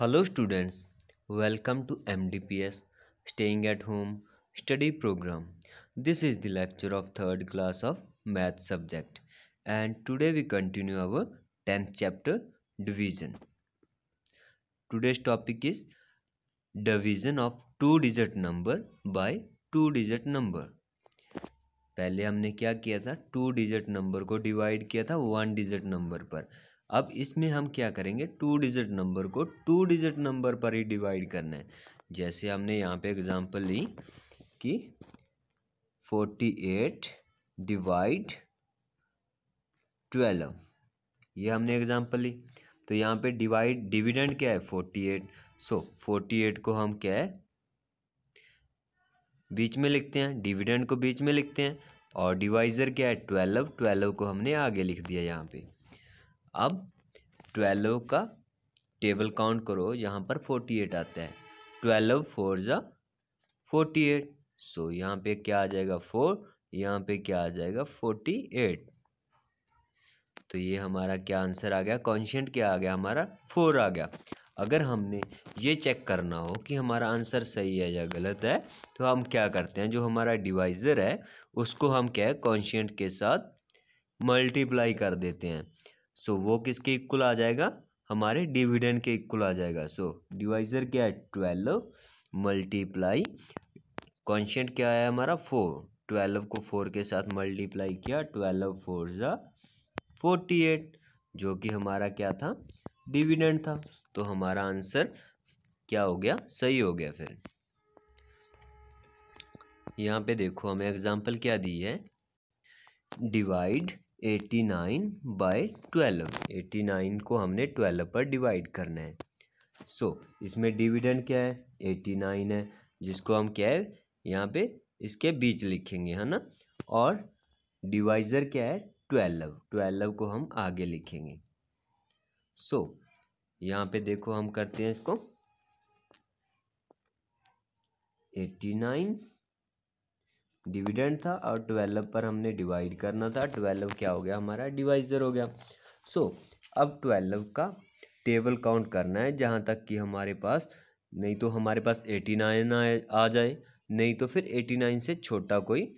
hello students welcome to M D P S staying at home study program this is the lecture of third class of math subject and today we continue our tenth chapter division today's topic is division of two digit number by two digit number पहले हमने क्या किया था two digit number को divide किया था one digit number पर अब इसमें हम क्या करेंगे टू डिजिट नंबर को टू डिजिट नंबर पर ही डिवाइड करना है जैसे हमने यहाँ पे एग्जांपल ली कि फोर्टी एट डिवाइड ट्वेल्व ये हमने एग्जांपल ली तो यहाँ पे डिवाइड डिविडेंड क्या है forty eight so forty eight को हम क्या है बीच में लिखते हैं डिविडेंड को बीच में लिखते हैं और डिवाइज़र क्या है ट्वेल्व ट्वेल्व को हमने आगे लिख दिया यहाँ पे अब ट्वेल्व का टेबल काउंट करो यहाँ पर फोर्टी एट आता है ट्वेल्व फोर ज़ा फोर्टी एट सो यहाँ पे क्या आ जाएगा फोर यहाँ पे क्या आ जाएगा फोर्टी एट तो ये हमारा क्या आंसर आ गया कॉन्शियंट क्या आ गया हमारा फोर आ गया अगर हमने ये चेक करना हो कि हमारा आंसर सही है या गलत है तो हम क्या करते हैं जो हमारा डिवाइज़र है उसको हम क्या है कॉन्शियंट के साथ मल्टीप्लाई कर देते हैं सो वो किसके इक्वल आ जाएगा हमारे डिविडेंड के इक्वल आ जाएगा सो डिवाइजर क्या है ट्वेल्व मल्टीप्लाई कॉन्शेंट क्या है हमारा फोर ट्वेल्व को फोर के साथ मल्टीप्लाई किया ट्वेल्व फोर ज़ा फोर्टी एट जो कि हमारा क्या था डिविडेंड था तो हमारा आंसर क्या हो गया सही हो गया फिर यहाँ पे देखो हमें एग्जाम्पल क्या दी है divide eighty nine by twelve eighty nine को हमने ट्वेल्व पर डिवाइड करना है सो so, इसमें डिविडेंड क्या है एटी नाइन है जिसको हम क्या है यहाँ पे इसके बीच लिखेंगे है ना और डिवाइज़र क्या है ट्वेल्व ट्वेल्व को हम आगे लिखेंगे सो so, यहाँ पे देखो हम करते हैं इसको एट्टी नाइन डिविडेंड था और ट्वेल्व पर हमने डिवाइड करना था ट्वेल्व क्या हो गया हमारा डिवाइजर हो गया सो so, अब ट्वेल्व का टेबल काउंट करना है जहाँ तक कि हमारे पास नहीं तो हमारे पास एटी नाइन आ जाए नहीं तो फिर एटी नाइन से छोटा कोई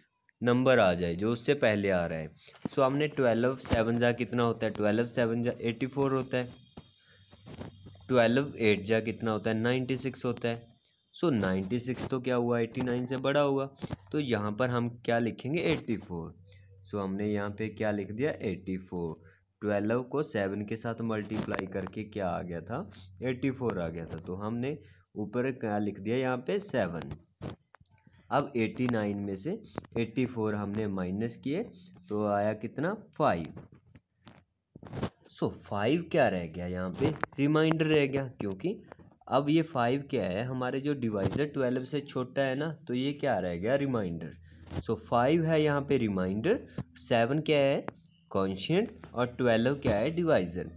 नंबर आ जाए जो उससे पहले आ रहा है सो so, हमने ट्वेल्व सेवन जा कितना होता है ट्वेल्व सेवन जा एटी फोर होता है ट्वेल्व एट जा कितना होता है नाइन्टी सिक्स होता है सो नाइन्टी सिक्स तो क्या हुआ एट्टी नाइन से बड़ा होगा तो यहाँ पर हम क्या लिखेंगे एट्टी फोर सो हमने यहाँ पे क्या लिख दिया एट्टी फोर ट्वेल्व को सेवन के साथ मल्टीप्लाई करके क्या आ गया था एट्टी फोर आ गया था तो हमने ऊपर क्या लिख दिया यहाँ पे सेवन अब एट्टी नाइन में से एट्टी फोर हमने माइनस किए तो आया कितना फाइव सो फाइव क्या रह गया यहाँ पे रिमाइंडर रह गया क्योंकि अब ये फाइव क्या है हमारे जो डिवाइजर ट्वेल्व से छोटा है ना तो ये क्या रह गया रिमाइंडर सो फाइव है यहाँ पे रिमाइंडर सेवन क्या है कॉन्शियंट और ट्वेल्व क्या है डिवाइजर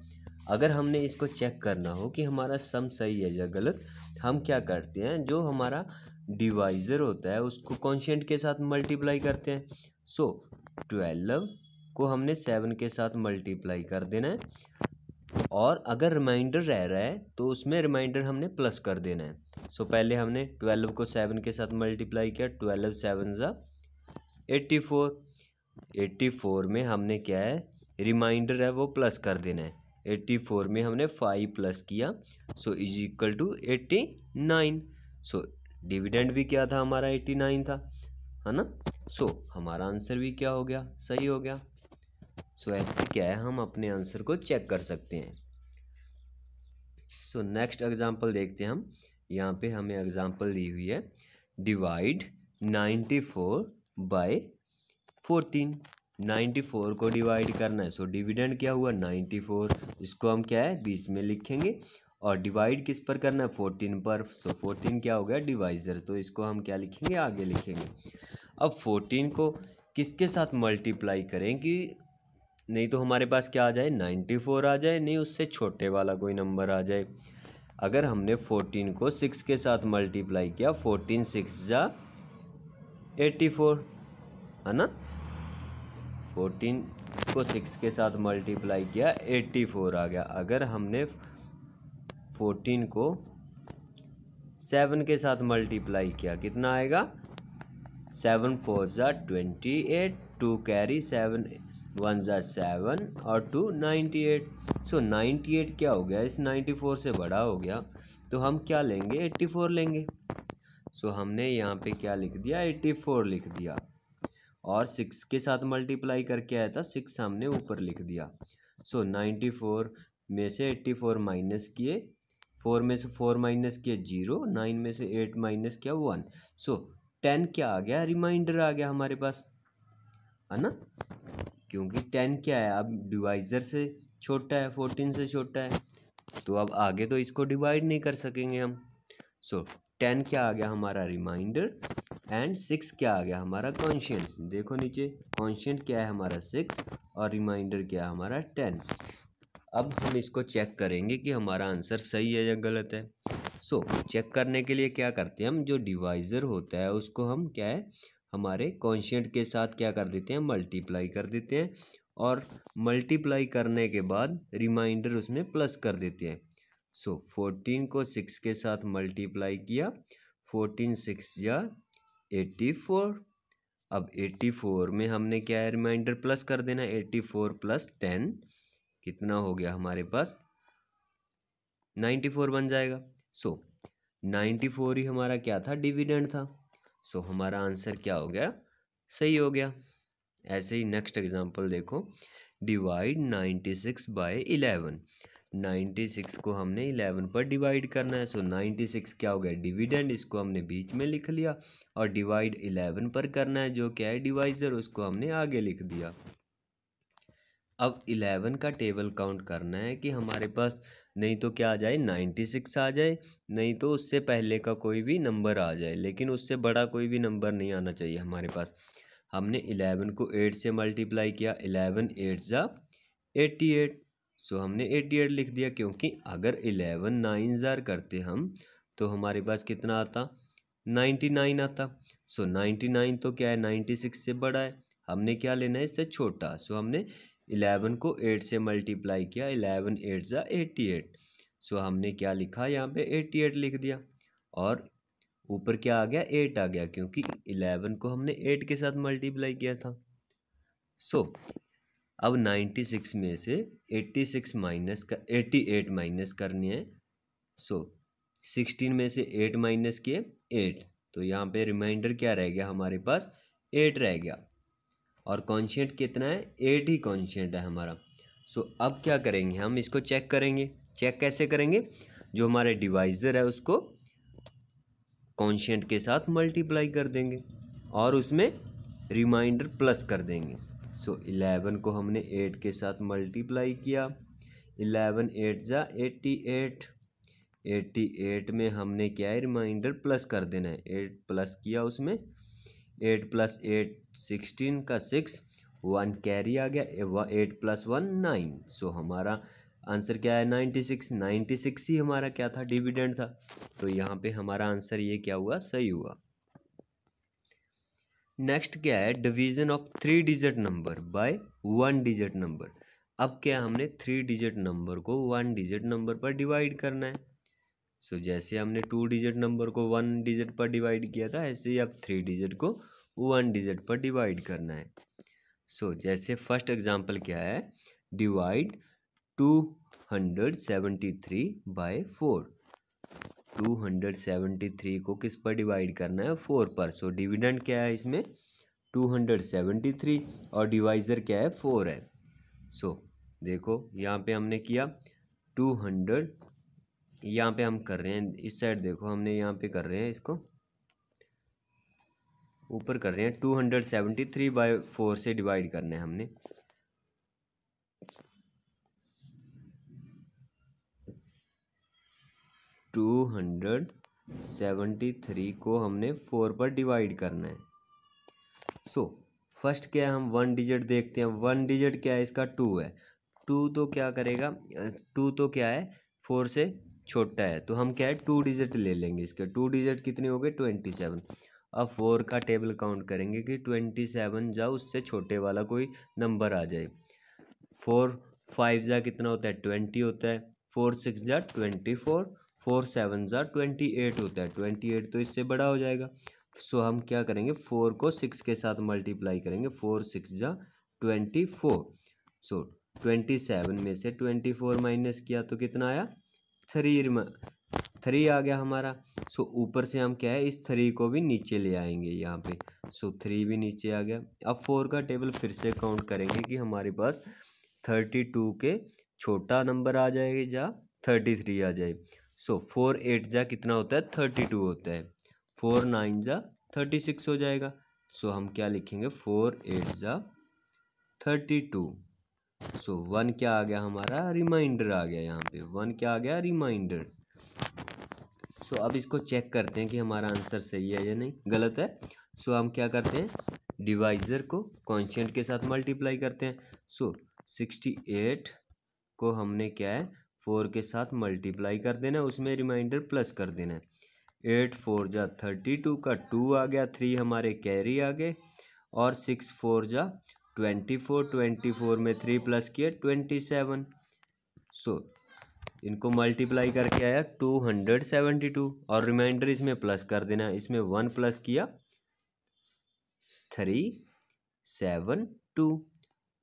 अगर हमने इसको चेक करना हो कि हमारा सम सही है या गलत हम क्या करते हैं जो हमारा डिवाइज़र होता है उसको कॉन्शियंट के साथ मल्टीप्लाई करते हैं सो so, ट्वेल्व को हमने सेवन के साथ मल्टीप्लाई कर देना है और अगर रिमाइंडर रह रहा है तो उसमें रिमाइंडर हमने प्लस कर देना है सो so, पहले हमने ट्वेल्व को सेवन के साथ मल्टीप्लाई किया ट्वेल्व सेवन ज़ा एट्टी फोर एट्टी फोर में हमने क्या है रिमाइंडर है वो प्लस कर देना है एट्टी फोर में हमने फाइव प्लस किया so is equal to eighty nine so dividend भी क्या था हमारा एट्टी नाइन था है ना सो so, हमारा आंसर भी क्या हो गया सही हो गया सो so, ऐसे क्या है हम अपने आंसर को चेक कर सकते हैं सो नेक्स्ट एग्जाम्पल देखते हैं हम यहाँ पे हमें एग्जाम्पल दी हुई है divide ninety four by fourteen ninety four को डिवाइड करना है सो so, डिविडेंड क्या हुआ नाइन्टी फोर इसको हम क्या है बीच में लिखेंगे और डिवाइड किस पर करना है फोर्टीन पर सो so, फोर्टीन क्या हो गया डिवाइज़र तो इसको हम क्या लिखेंगे आगे लिखेंगे अब फोर्टीन को किसके साथ मल्टीप्लाई करें कि नहीं तो हमारे पास क्या आ जाए नाइन्टी फोर आ जाए नहीं उससे छोटे वाला कोई नंबर आ जाए अगर हमने फोर्टीन को सिक्स के साथ मल्टीप्लाई किया फोर्टीन सिक्स जा एटी फोर है ना फोर्टीन को सिक्स के साथ मल्टीप्लाई किया एट्टी फोर आ गया अगर हमने फोर्टीन को सेवन के साथ मल्टीप्लाई किया कितना आएगा सेवन फोर ज़ा twenty eight two carry seven one ज़ा सेवन और two ninety eight so ninety eight क्या हो गया इस नाइन्टी फोर से बड़ा हो गया तो हम क्या लेंगे एट्टी फोर लेंगे सो so, हमने यहाँ पे क्या लिख दिया एट्टी फोर लिख दिया और सिक्स के साथ मल्टीप्लाई करके आया था सिक्स हमने ऊपर लिख दिया सो नाइन्टी फोर में से एट्टी फोर माइनस किए फोर में से फोर माइनस किए जीरो नाइन में से एट माइनस किया वन सो टेन क्या आ गया रिमाइंडर आ गया हमारे पास है ना क्योंकि टेन क्या है अब डिवाइज़र से छोटा है फोर्टीन से छोटा है तो अब आगे तो इसको डिवाइड नहीं कर सकेंगे हम सो so, टेन क्या आ गया हमारा रिमाइंडर एंड सिक्स क्या आ गया हमारा कॉन्शियंट देखो नीचे कॉन्शियंट क्या है हमारा सिक्स और रिमाइंडर क्या है हमारा टेन अब हम इसको चेक करेंगे कि हमारा आंसर सही है या गलत है सो so, चेक करने के लिए क्या करते हैं हम जो डिवाइज़र होता है उसको हम क्या है हमारे कॉन्शियंट के साथ क्या कर देते हैं मल्टीप्लाई कर देते हैं और मल्टीप्लाई करने के बाद रिमाइंडर उसमें प्लस कर देते हैं सो so, फोर्टीन को सिक्स के साथ मल्टीप्लाई किया फोर्टीन सिक्स या एट्टी फोर अब एट्टी फोर में हमने क्या है रिमाइंडर प्लस कर देना एट्टी फोर प्लस टेन कितना हो गया हमारे पास नाइन्टी फोर बन जाएगा सो नाइन्टी फोर ही हमारा क्या था डिविडेंड था सो हमारा आंसर क्या हो गया सही हो गया ऐसे ही नेक्स्ट एग्जांपल देखो divide ninety six by eleven ninety six को हमने इलेवन पर डिवाइड करना है सो नाइन्टी सिक्स क्या हो गया डिविडेंड इसको हमने बीच में लिख लिया और डिवाइड इलेवन पर करना है जो क्या है डिवाइज़र उसको हमने आगे लिख दिया अब इलेवन का टेबल काउंट करना है कि हमारे पास नहीं तो क्या आ जाए नाइन्टी सिक्स आ जाए नहीं तो उससे पहले का कोई भी नंबर आ जाए लेकिन उससे बड़ा कोई भी नंबर नहीं आना चाहिए हमारे पास हमने इलेवन को एट से मल्टीप्लाई किया इलेवन एट ज़ा एट्टी एट सो हमने एट्टी एट लिख दिया क्योंकि अगर इलेवन नाइन ज़ार करते हम तो हमारे पास कितना आता नाइन्टी नाइन आता सो नाइन्टी नाइन तो क्या है नाइन्टी सिक्स से बड़ा है हमने क्या लेना है इससे छोटा सो हमने इलेवन को एट से मल्टीप्लाई किया इलेवन एट ज़ा एट्टी एट सो हमने क्या लिखा यहाँ पे एट्टी एट लिख दिया और ऊपर क्या आ गया एट आ गया क्योंकि इलेवन को हमने एट के साथ मल्टीप्लाई किया था सो so, अब नाइन्टी सिक्स में से एट्टी सिक्स माइनस का एट्टी एट माइनस करनी है सो so, सिक्सटीन में से एट माइनस किए एट तो यहाँ पे रिमाइंडर क्या रह गया हमारे पास एट रह गया और कॉन्शेंट कितना है एट ही कॉन्शेंट है हमारा सो so, अब क्या करेंगे हम इसको चेक करेंगे चेक कैसे करेंगे जो हमारे डिवाइज़र है उसको कॉन्शेंट के साथ मल्टीप्लाई कर देंगे और उसमें रिमाइंडर प्लस कर देंगे सो so, इलेवन को हमने एट के साथ मल्टीप्लाई किया इलेवन एट ज़ा एट्टी एट एट्टी एट में हमने क्या है रिमाइंडर प्लस कर देना है एट प्लस किया उसमें एट प्लस एट सिक्सटीन का सिक्स वन कैरी आ गया eight plus one nine so हमारा आंसर क्या है नाइन्टी सिक्स नाइन्टी सिक्स ही हमारा क्या था डिविडेंड था तो यहाँ पे हमारा आंसर ये क्या हुआ सही हुआ नेक्स्ट क्या है division of three digit number by one digit number अब क्या हमने थ्री डिजिट नंबर को वन डिजिट नंबर पर डिवाइड करना है सो so, जैसे हमने टू डिजिट नंबर को वन डिजिट पर डिवाइड किया था ऐसे ही आप थ्री डिजिट को वन डिजिट पर डिवाइड करना है सो so, जैसे फर्स्ट एग्जांपल क्या है divide two hundred seventy three by four two hundred seventy three को किस पर डिवाइड करना है फोर पर सो so, डिविडेंड क्या है इसमें टू हंड्रेड सेवेंटी थ्री और डिवाइज़र क्या है फोर है सो so, देखो यहाँ पे हमने किया टू हंड्रेड यहाँ पे हम कर रहे हैं इस साइड देखो हमने यहाँ पे कर रहे हैं इसको ऊपर कर रहे हैं two hundred seventy three by four से डिवाइड करना है हमने टू हंड्रेड सेवेंटी थ्री को हमने फोर पर डिवाइड करना है सो so, फर्स्ट क्या है हम वन डिजिट देखते हैं वन डिजिट क्या है इसका टू है टू तो क्या करेगा टू तो क्या है फोर से छोटा है तो हम क्या है टू डिजिट ले लेंगे इसके टू डिजिट कितने हो गए ट्वेंटी सेवन अब फोर का टेबल काउंट करेंगे कि ट्वेंटी सेवन जा उससे छोटे वाला कोई नंबर आ जाए फोर फाइव जा कितना होता है ट्वेंटी होता है फोर सिक्स जा ट्वेंटी फोर फोर सेवन जा ट्वेंटी एट होता है ट्वेंटी एट तो इससे बड़ा हो जाएगा सो हम क्या करेंगे फोर को सिक्स के साथ मल्टीप्लाई करेंगे फोर सिक्स जा twenty four so twenty seven में से ट्वेंटी फोर माइनस किया तो कितना आया थ्री थ्री आ गया हमारा सो ऊपर से हम क्या है इस थ्री को भी नीचे ले आएंगे यहाँ पे सो थ्री भी नीचे आ गया अब फोर का टेबल फिर से काउंट करेंगे कि हमारे पास थर्टी टू के छोटा नंबर आ जाएगा जा थर्टी थ्री आ जाए सो फोर एट जा कितना होता है थर्टी टू होता है फोर नाइन जा थर्टी सिक्स हो जाएगा सो हम क्या लिखेंगे फोर एट जा थर्टी टू सो वन क्या आ गया हमारा रिमाइंडर आ गया यहाँ पे वन क्या आ गया रिमाइंडर सो अब इसको चेक करते हैं कि हमारा आंसर सही है या नहीं गलत है सो हम क्या करते हैं डिवाइज़र को कॉन्शेंट के साथ मल्टीप्लाई करते हैं सो सिक्सटी एट को हमने क्या है फोर के साथ मल्टीप्लाई कर देना है उसमें रिमाइंडर प्लस कर देना है एट फोर जा थर्टी टू का टू आ गया थ्री हमारे कैरी आ गए और सिक्स फोर जा ट्वेंटी फोर ट्वेंटी फोर में थ्री प्लस किया ट्वेंटी सेवन सो इनको मल्टीप्लाई करके आया टू हंड्रेड सेवेंटी टू और रिमाइंडर इसमें प्लस कर देना इसमें वन प्लस किया three seven two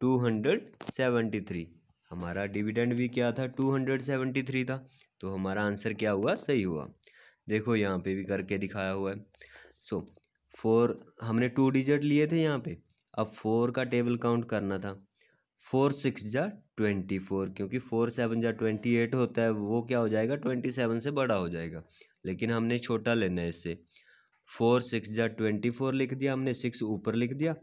two hundred seventy three हमारा डिविडेंड भी क्या था टू हंड्रेड सेवेंटी थ्री था तो हमारा आंसर क्या हुआ सही हुआ देखो यहाँ पे भी करके दिखाया हुआ है सो so, फोर हमने टू डिजिट लिए थे यहाँ पे अब फोर का टेबल काउंट करना था फोर सिक्स जा ट्वेंटी फोर क्योंकि फोर सेवन जा ट्वेंटी एट होता है वो क्या हो जाएगा ट्वेंटी सेवन से बड़ा हो जाएगा लेकिन हमने छोटा लेना है इससे फोर सिक्स जा ट्वेंटी फोर लिख दिया हमने सिक्स ऊपर लिख दिया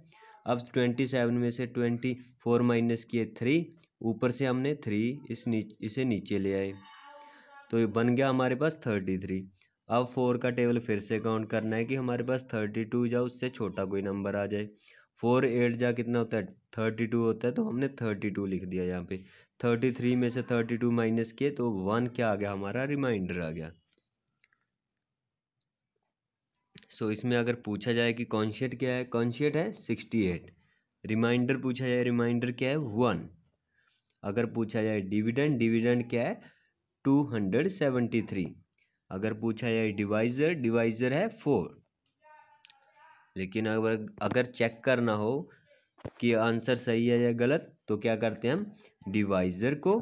अब ट्वेंटी सेवन में से ट्वेंटी फोर माइनस किए थ्री ऊपर से हमने थ्री इस नीच इसे नीचे ले आए तो ये बन गया हमारे पास थर्टी थ्री अब फोर का टेबल फिर से काउंट करना है कि हमारे पास थर्टी टू जा उससे छोटा कोई नंबर आ जाए फोर एट जा कितना होता है थर्टी टू होता है तो हमने थर्टी टू लिख दिया यहाँ पे थर्टी थ्री में से थर्टी टू माइनस किए तो वन क्या आ गया हमारा रिमाइंडर आ गया सो so, इसमें अगर पूछा जाए कि कॉन्शियट क्या है कॉन्शियट है सिक्सटी एट रिमाइंडर पूछा जाए रिमाइंडर क्या है वन अगर पूछा जाए डिविडेंड डिविडेंड क्या है टू हंड्रेड सेवेंटी थ्री अगर पूछा जाए डिवाइज़र डिवाइज़र है फोर लेकिन अगर अगर चेक करना हो कि आंसर सही है या गलत तो क्या करते हैं हम डिवाइज़र को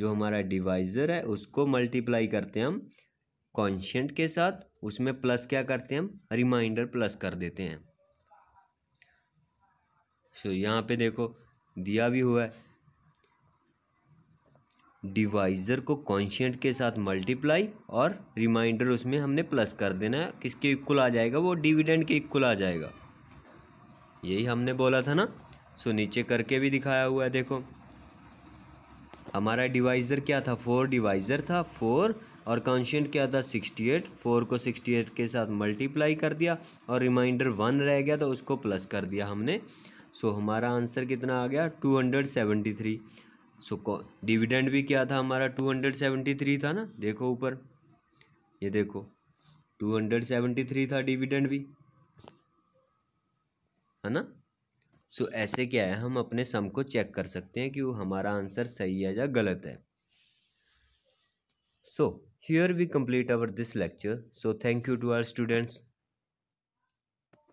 जो हमारा डिवाइज़र है उसको मल्टीप्लाई करते हैं हम कॉन्शेंट के साथ उसमें प्लस क्या करते हैं हम रिमाइंडर प्लस कर देते हैं सो so, यहाँ पे देखो दिया भी हुआ है डिवाइज़र को कॉन्शियंट के साथ मल्टीप्लाई और रिमाइंडर उसमें हमने प्लस कर देना है किसके इक्वल आ जाएगा वो डिविडेंड के इक्वल आ जाएगा यही हमने बोला था ना सो नीचे करके भी दिखाया हुआ है देखो हमारा डिवाइज़र क्या था फोर डिवाइज़र था फोर और कॉन्शियंट क्या था सिक्सटी एट फोर को सिक्सटी एट के साथ मल्टीप्लाई कर दिया और रिमाइंडर वन रह गया तो उसको प्लस कर दिया हमने सो so, हमारा आंसर कितना आ गया two hundred seventy three so so, dividend भी क्या था हमारा टू हंड्रेड सेवेंटी थ्री था ना देखो ऊपर ये देखो टू हंड्रेड सेवेंटी थ्री था डिविडेंड भी है ना सो so, ऐसे क्या है हम अपने सम को चेक कर सकते हैं कि वो हमारा आंसर सही है या गलत है so here we complete our this lecture so thank you to our students